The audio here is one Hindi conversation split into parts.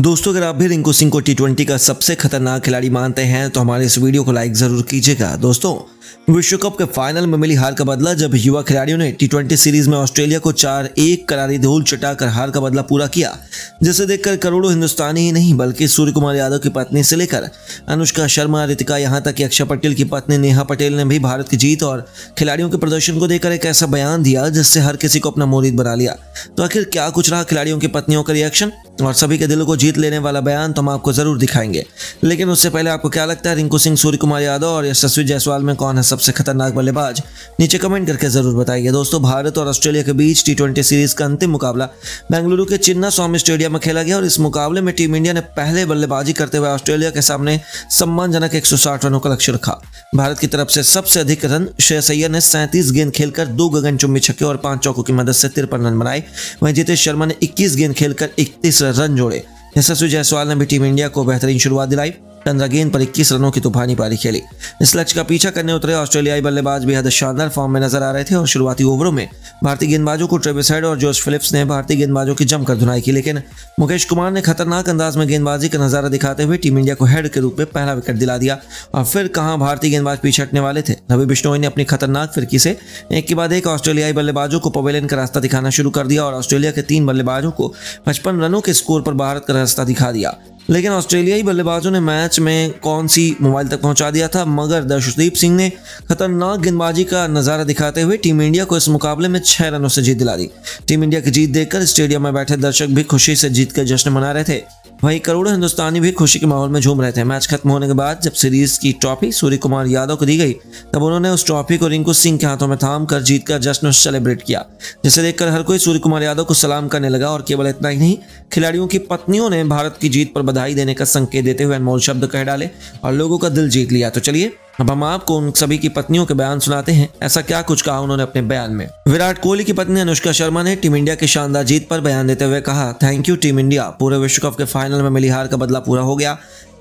दोस्तों अगर आप भी रिंकू सिंह को टी ट्वेंटी का सबसे खतरनाक खिलाड़ी मानते हैं तो हमारे इस वीडियो को लाइक जरूर कीजिएगा दोस्तों विश्व कप के फाइनल में मिली हार का बदला जब युवा खिलाड़ियों ने टी सीरीज में ऑस्ट्रेलिया को चार एक करारी धूल चटाकर हार का बदला पूरा किया जिसे देखकर करोड़ों हिंदुस्तानी ही नहीं बल्कि सूर्य कुमार यादव की पत्नी से लेकर अनुष्का शर्मा रितिका यहाँ तक कि अक्षय पटेल की पत्नी नेहा पटेल ने भी भारत की जीत और खिलाड़ियों के प्रदर्शन को देकर एक ऐसा बयान दिया जिससे हर किसी को अपना मोरीद बना लिया तो आखिर क्या कुछ रहा खिलाड़ियों की पत्नियों का रिएक्शन और सभी के दिलों को जीत लेने वाला बयान तो हम आपको जरूर दिखाएंगे लेकिन उससे पहले आपको क्या लगता है रिंकू सिंह सूर्य कुमार यादव और यशस्वी जायसवाल में कौन कौन है सबसे खतरनाक बल्लेबाज नीचे कमेंट करके जरूर बताइए दोस्तों भारत और ऑस्ट्रेलिया के बीच टी सीरीज का अंतिम मुकाबला बेंगलुरु के चिन्ना स्वामी स्टेडियम में खेला गया और इस मुकाबले में टीम इंडिया ने पहले बल्लेबाजी करते हुए ऑस्ट्रेलिया के सामने सम्मानजनक एक रनों का लक्ष्य रखा भारत की तरफ से सबसे अधिक रन शेय अय्यर ने सैंतीस गेंद खेलकर दो गगन चुम्बी छक्के और पांच चौकों की मदद से तिरपन रन बनाए वहीं जितेश शर्मा ने इक्कीस गेंद खेलकर इकतीस रन जोड़े यशस्वी जायसवाल ने भी टीम इंडिया को बेहतरीन शुरुआत दिलाई कैप्टन गेंद पर 21 रनों की तूफानी पारी खेली इस लक्ष्य का पीछा करने उतरे ऑस्ट्रेलियाई बल्लेबाज बेहद शानदार फॉर्म में नजर आ रहे थे और शुरुआती ओवरों में भारतीय गेंदबाजों को ट्रेविस हेड और जोश फिलिप्स ने भारतीय गेंदबाजों की जमकर धुनाई की लेकिन मुकेश कुमार ने खतरनाक अंदाज में गेंदबाजी का नजारा दिखाते हुए टीम इंडिया को हेड के रूप में पहला विकेट दिला दिया और फिर कहाँ भारतीय गेंदबाज पीछे हटने वाले थे रवि बिश्नोई ने अपनी खतरनाक फिरकी से एक के बाद एक ऑस्ट्रेलियाई बल्लेबाजों को पवेलियन का रास्ता दिखाना शुरू कर दिया और ऑस्ट्रेलिया के तीन बल्लेबाजों को पचपन रनों के स्कोर पर भारत का रास्ता दिखा दिया लेकिन ऑस्ट्रेलियाई बल्लेबाजों ने मैच में कौन सी मोबाइल तक पहुंचा दिया था मगर दर्शदीप सिंह ने खतरनाक गेंदबाजी का नज़ारा दिखाते हुए टीम इंडिया को इस मुकाबले में छह रनों से जीत दिला दी टीम इंडिया की जीत देखकर स्टेडियम में बैठे दर्शक भी खुशी से जीत कर जश्न मना रहे थे वहीं करोड़ों हिंदुस्तानी भी खुशी के माहौल में झूम रहे थे मैच खत्म होने के बाद जब सीरीज की ट्रॉफी सूर्य कुमार यादव को दी गई तब उन्होंने उस ट्रॉफी को रिंकू सिंह के हाथों में थाम कर जीत कर जश्न सेलिब्रेट किया जिसे देखकर हर कोई सूर्य कुमार यादव को सलाम करने लगा और केवल इतना ही नहीं खिलाड़ियों की पत्नियों ने भारत की जीत पर बधाई देने का संकेत देते हुए अनमोल शब्द कह डाले और लोगों का दिल जीत लिया तो चलिए अब हम आपको उन सभी की पत्नियों के बयान सुनाते हैं ऐसा क्या कुछ कहा उन्होंने अपने बयान में विराट कोहली की पत्नी अनुष्का शर्मा ने टीम इंडिया की शानदार जीत पर बयान देते हुए कहा थैंक यू टीम इंडिया पूरे विश्व कप के फाइनल में मिली हार का बदला पूरा हो गया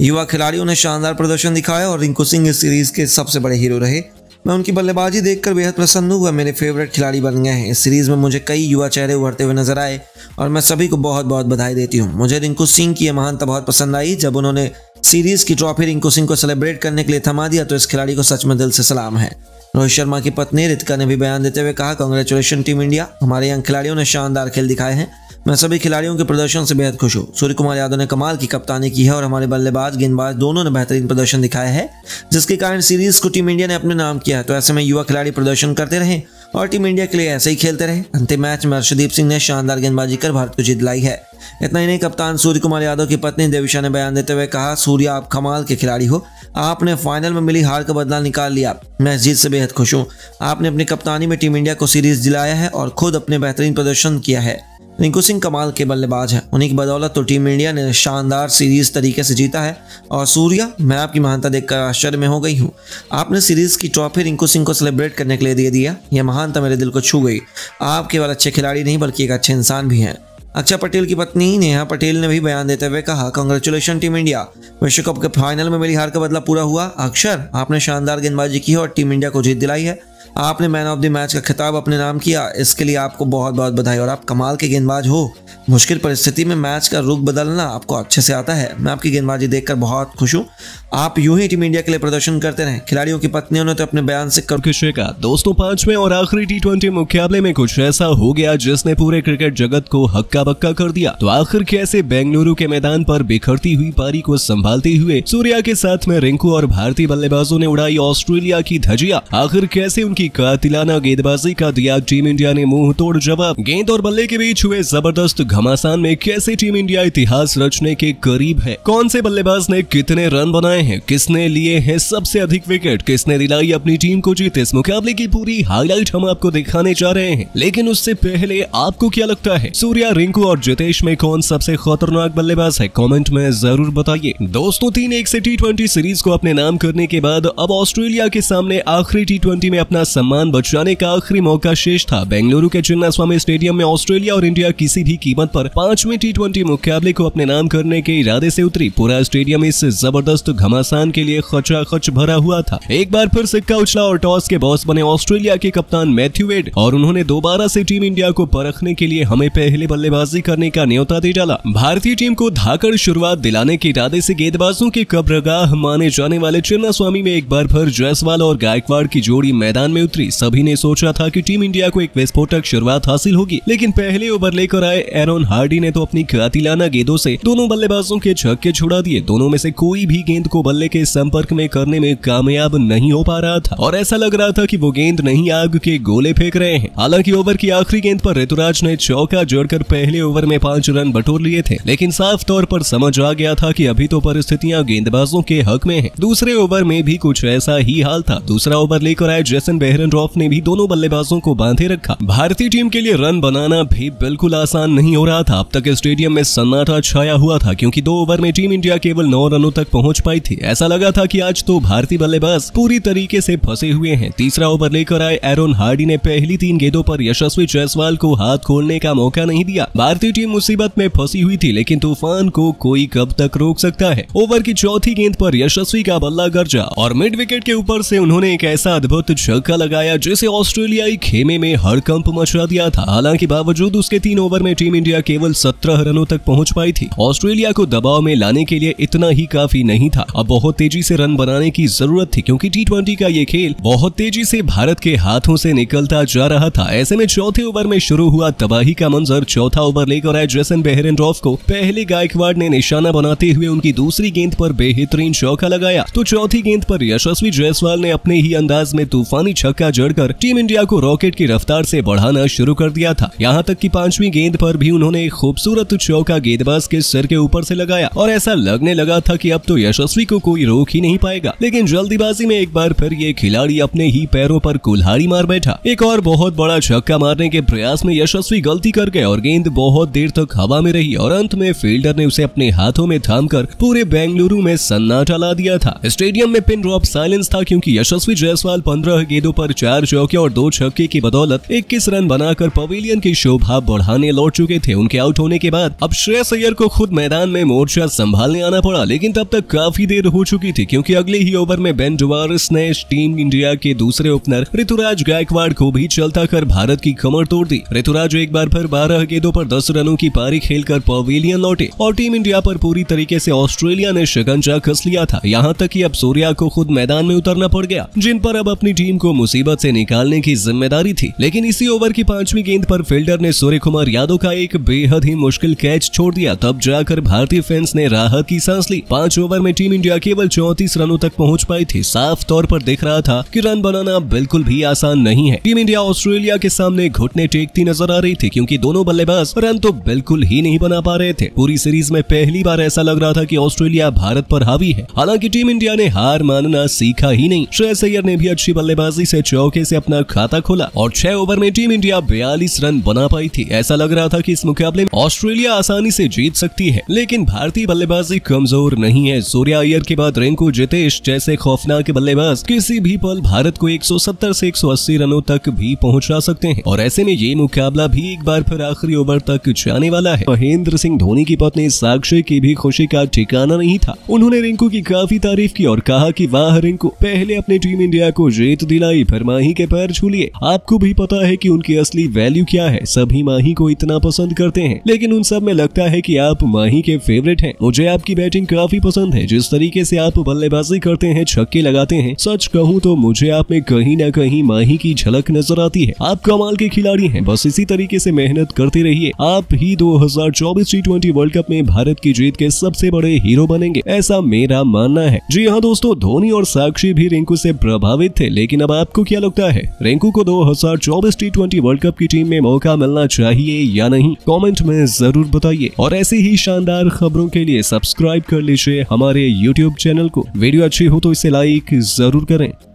युवा खिलाड़ियों ने शानदार प्रदर्शन दिखाया और रिंकू सिंह इस सीरीज के सबसे बड़े हीरो रहे मैं उनकी बल्लेबाजी देखकर बेहद प्रसन्न हुआ मेरे फेवरेट खिलाड़ी बन गए हैं इस सीरीज़ में मुझे कई युवा चेहरे उभरते हुए नजर आए और मैं सभी को बहुत बहुत बधाई देती हूँ मुझे रिंकू सिंह की यह महानता बहुत पसंद आई जब उन्होंने सीरीज़ की ट्रॉफी रिंकू सिंह को सेलिब्रेट करने के लिए थमा दिया तो इस खिलाड़ी को सच में दिल से सलाम है रोहित शर्मा की पत्नी रितिका ने भी बयान देते हुए कहा कांग्रेचुलेशन टीम इंडिया हमारे यंग खिलाड़ियों ने शानदार खेल दिखाए हैं मैं सभी खिलाड़ियों के प्रदर्शन से बेहद खुश हूँ सूर्य कुमार यादव ने कमाल की कप्तानी की है और हमारे बल्लेबाज गेंदबाज दोनों ने बेहतरीन प्रदर्शन दिखाया है जिसके कारण सीरीज को टीम इंडिया ने अपने नाम किया है तो ऐसे में युवा खिलाड़ी प्रदर्शन करते रहे और टीम इंडिया के लिए ऐसे ही खेलते रहे अंतिम मैच में अर्षदीप सिंह ने शानदार गेंदबाजी कर भारत को जीत लाई है इतना ही नहीं कप्तान सूर्य कुमार यादव की पत्नी देविशा ने बयान देते हुए कहा सूर्य आप कमाल के खिलाड़ी हो आपने फाइनल में मिली हार का बदला निकाल लिया मैं जीत से बेहद खुश हूँ आपने अपनी कप्तानी में टीम इंडिया को सीरीज दिलाया है और खुद अपने बेहतरीन प्रदर्शन किया है रिंकू सिंह कमाल के बल्लेबाज हैं उन्हीं की बदौलत तो टीम इंडिया ने शानदार सीरीज तरीके से जीता है और सूर्या मैं आपकी महानता देखकर आश्चर्य में हो गई हूँ आपने सीरीज की ट्रॉफी रिंकू सिंह को सेलिब्रेट करने के लिए दे दिया यह महानता मेरे दिल को छू गई आप केवल अच्छे खिलाड़ी नहीं बल्कि एक अच्छे इंसान भी हैं अक्षय पटेल की पत्नी नेहा पटेल ने भी बयान देते हुए कहा कंग्रेचुलेशन टीम इंडिया विश्व कप के फाइनल में मेरी हार का बदला पूरा हुआ अक्षर आपने शानदार गेंदबाजी की और टीम इंडिया को जीत दिलाई है आपने मैन ऑफ द मैच का खिताब अपने नाम किया इसके लिए आपको बहुत बहुत बधाई और आप कमाल के गेंदबाज हो मुश्किल परिस्थिति में मैच का रुख बदलना आपको अच्छे से आता है मैं आपकी गेंदबाजी देखकर बहुत खुश हूँ आप यूं ही टीम इंडिया के लिए प्रदर्शन करते रहे खिलाड़ियों की पत्नियों ने तो अपने बयान से कर खुश का दोस्तों पांचवें और आखिरी टी ट्वेंटी मुकाबले में कुछ ऐसा हो गया जिसने पूरे क्रिकेट जगत को हक्का बक्का कर दिया तो आखिर कैसे बेंगलुरु के मैदान पर बिखरती हुई पारी को संभालते हुए सूर्या के साथ में रिंकू और भारतीय बल्लेबाजों ने उड़ाई ऑस्ट्रेलिया की धजिया आखिर कैसे उन की कातिलाना गेंदबाजी का दिया टीम इंडिया ने मुंह तोड़ जवाब गेंद और बल्ले के बीच हुए जबरदस्त घमासान में कैसे टीम इंडिया इतिहास रचने के करीब है कौन से बल्लेबाज ने कितने रन बनाए हैं किसने लिए हैं सबसे अधिक विकेट किसने दिलाई अपनी टीम को जीत इस मुकाबले की पूरी हाईलाइट हम आपको दिखाने जा रहे हैं लेकिन उससे पहले आपको क्या लगता है सूर्या रिंकू और जितेश में कौन सबसे खतरनाक बल्लेबाज है कॉमेंट में जरूर बताइए दोस्तों तीन एक से टी सीरीज को अपने नाम करने के बाद अब ऑस्ट्रेलिया के सामने आखिरी टी में अपना सम्मान बचाने का आखिरी मौका शेष था बेंगलुरु के चिन्ना स्वामी स्टेडियम में ऑस्ट्रेलिया और इंडिया किसी भी कीमत पर पांचवें टी ट्वेंटी मुकाबले को अपने नाम करने के इरादे से उतरी पूरा स्टेडियम इस जबरदस्त घमासान के लिए खचा खच भरा हुआ था एक बार फिर सिक्का उछला और टॉस के बॉस बने ऑस्ट्रेलिया के कप्तान मैथ्यू वेड और उन्होंने दोबारा से टीम इंडिया को परखने के लिए हमें पहले बल्लेबाजी करने का न्योता दे डाला भारतीय टीम को धाकड़ शुरुआत दिलाने के इरादे से गेंदबाजों के कब्रगाह माने जाने वाले चिन्ना स्वामी में एक बार फिर जयसवाल और गायकवाड़ की जोड़ी मैदान मैदान में उतरी सभी ने सोचा था कि टीम इंडिया को एक विस्फोटक शुरुआत हासिल होगी लेकिन पहले ओवर लेकर आए एरोन हार्डी ने तो अपनी कातिलाना गेंदों से दोनों बल्लेबाजों के छक्के छुड़ा दिए दोनों में से कोई भी गेंद को बल्ले के संपर्क में करने में कामयाब नहीं हो पा रहा था और ऐसा लग रहा था की वो गेंद नहीं आग के गोले फेंक रहे हैं हालांकि ओवर की आखिरी गेंद पर ऋतुराज ने चौका जोड़कर पहले ओवर में पांच रन बटोर लिए थे लेकिन साफ तौर पर समझ आ गया था की अभी तो परिस्थितियाँ गेंदबाजों के हक में है दूसरे ओवर में भी कुछ ऐसा ही हाल था दूसरा ओवर लेकर आए जैसे बेहरन बेहरनरॉफ ने भी दोनों बल्लेबाजों को बांधे रखा भारतीय टीम के लिए रन बनाना भी बिल्कुल आसान नहीं हो रहा था अब तक स्टेडियम में सन्नाटा छाया हुआ था क्योंकि दो ओवर में टीम इंडिया केवल नौ रनों तक पहुंच पाई थी ऐसा लगा था कि आज तो भारतीय बल्लेबाज पूरी तरीके से फंसे हुए हैं तीसरा ओवर लेकर आए एरोन हार्डी ने पहली तीन गेंदों पर यशस्वी जायसवाल को हाथ खोलने का मौका नहीं दिया भारतीय टीम मुसीबत में फंसी हुई थी लेकिन तूफान को कोई कब तक रोक सकता है ओवर की चौथी गेंद पर यशस्वी का बल्ला गर्जा और मिड विकेट के ऊपर से उन्होंने एक ऐसा अद्भुत छक छक्का लगाया जिसे ऑस्ट्रेलियाई खेमे में हड़कंप मचा दिया था हालांकि बावजूद उसके तीन ओवर में टीम इंडिया केवल सत्रह रनों तक पहुंच पाई थी ऑस्ट्रेलिया को दबाव में लाने के लिए इतना ही काफी नहीं था अब बहुत तेजी से रन बनाने की जरूरत थी क्योंकि टी का ये खेल बहुत तेजी से भारत के हाथों से निकलता जा रहा था ऐसे में चौथे ओवर में शुरू हुआ तबाही का मंजर चौथा ओवर लेकर आए बेहरन रॉफ को पहले गायकवाड़ ने निशाना बनाते हुए उनकी दूसरी गेंद पर बेहतरीन चौका लगाया तो चौथी गेंद पर यशस्वी जयसवाल ने अपने ही अंदाज में तूफानी छक्का जड़कर टीम इंडिया को रॉकेट की रफ्तार से बढ़ाना शुरू कर दिया था यहाँ तक कि पांचवी गेंद पर भी उन्होंने एक खूबसूरत चौका गेंदबाज के सिर के ऊपर से लगाया और ऐसा लगने लगा था कि अब तो यशस्वी को कोई रोक ही नहीं पाएगा लेकिन जल्दीबाजी में एक बार फिर ये खिलाड़ी अपने ही पैरों पर कुल्हाड़ी मार बैठा एक और बहुत बड़ा छक्का मारने के प्रयास में यशस्वी गलती कर गए और गेंद बहुत देर तक हवा में रही और अंत में फील्डर ने उसे अपने हाथों में थाम कर पूरे बेंगलुरु में सन्नाटा ला दिया था स्टेडियम में पिन ड्रॉप साइलेंस था क्यूँकी यशस्वी जायसवाल पंद्रह गेंद गेंदों पर चार चौके और दो छक्के की बदौलत इक्कीस रन बनाकर पवेलियन की शोभा बढ़ाने लौट चुके थे उनके आउट होने के बाद अब श्रेयस अय्यर को खुद मैदान में मोर्चा संभालने आना पड़ा लेकिन तब तक काफी देर हो चुकी थी क्योंकि अगले ही ओवर में बेन डुवारस ने टीम इंडिया के दूसरे ओपनर ऋतुराज गायकवाड़ को भी चलता कर भारत की कमर तोड़ दी ऋतुराज एक बार फिर बारह गेंदों पर दस रनों की पारी खेलकर पवेलियन लौटे और टीम इंडिया पर पूरी तरीके से ऑस्ट्रेलिया ने शिकंजा खस लिया था यहाँ तक कि अब सूर्या को खुद मैदान में उतरना पड़ गया जिन पर अब अपनी टीम को मुसीबत से निकालने की जिम्मेदारी थी लेकिन इसी ओवर की पांचवी गेंद पर फील्डर ने सूर्य कुमार यादव का एक बेहद ही मुश्किल कैच छोड़ दिया तब जाकर भारतीय फैंस ने राहत की सांस ली पांच ओवर में टीम इंडिया केवल चौतीस रनों तक पहुँच पाई थी साफ तौर पर दिख रहा था की रन बनाना बिल्कुल भी आसान नहीं है टीम इंडिया ऑस्ट्रेलिया के सामने घुटने टेकती नजर आ रही थी क्यूँकी दोनों बल्लेबाज रन तो बिल्कुल ही नहीं बना पा रहे थे पूरी सीरीज में पहली बार ऐसा लग रहा था की ऑस्ट्रेलिया भारत पर हावी है हालांकि टीम इंडिया ने हार मानना सीखा ही नहीं श्रेयस अय्यर ने भी अच्छी बल्लेबाजी जल्दी से चौके से अपना खाता खोला और छह ओवर में टीम इंडिया बयालीस रन बना पाई थी ऐसा लग रहा था की इस मुकाबले में ऑस्ट्रेलिया आसानी से जीत सकती है लेकिन भारतीय बल्लेबाजी कमजोर नहीं है सूर्या अयर के बाद रिंकू जितेश जैसे खौफनाक बल्लेबाज किसी भी पल भारत को एक से अस्सी रनों तक भी पहुँचा सकते हैं और ऐसे में ये मुकाबला भी एक बार फिर आखिरी ओवर तक जाने वाला है महेंद्र सिंह धोनी की पत्नी साक्षी की भी खुशी का ठिकाना नहीं था उन्होंने रिंकू की काफी तारीफ की और कहा की वाह रिंकू पहले अपने टीम इंडिया को जीत दिलाई भाई फिर माही के पैर छू लिए आपको भी पता है कि उनकी असली वैल्यू क्या है सभी माही को इतना पसंद करते हैं लेकिन उन सब में लगता है कि आप माही के फेवरेट हैं मुझे आपकी बैटिंग काफी पसंद है जिस तरीके से आप बल्लेबाजी करते हैं छक्के लगाते हैं सच कहूँ तो मुझे आप में कहीं ना कहीं माही की झलक नजर आती है आप कमाल के खिलाड़ी है बस इसी तरीके ऐसी मेहनत करते रहिए आप ही दो टी वर्ल्ड कप में भारत की जीत के सबसे बड़े हीरो बनेंगे ऐसा मेरा मानना है जी हाँ दोस्तों धोनी और साक्षी भी रिंकू से प्रभावित थे लेकिन अब आपको क्या लगता है रिंकू को 2024 टी वर्ल्ड कप की टीम में मौका मिलना चाहिए या नहीं कॉमेंट में जरूर बताइए और ऐसी ही शानदार खबरों के लिए सब्सक्राइब कर लीजिए हमारे यूट्यूब चैनल को वीडियो अच्छी हो तो इसे लाइक जरूर करें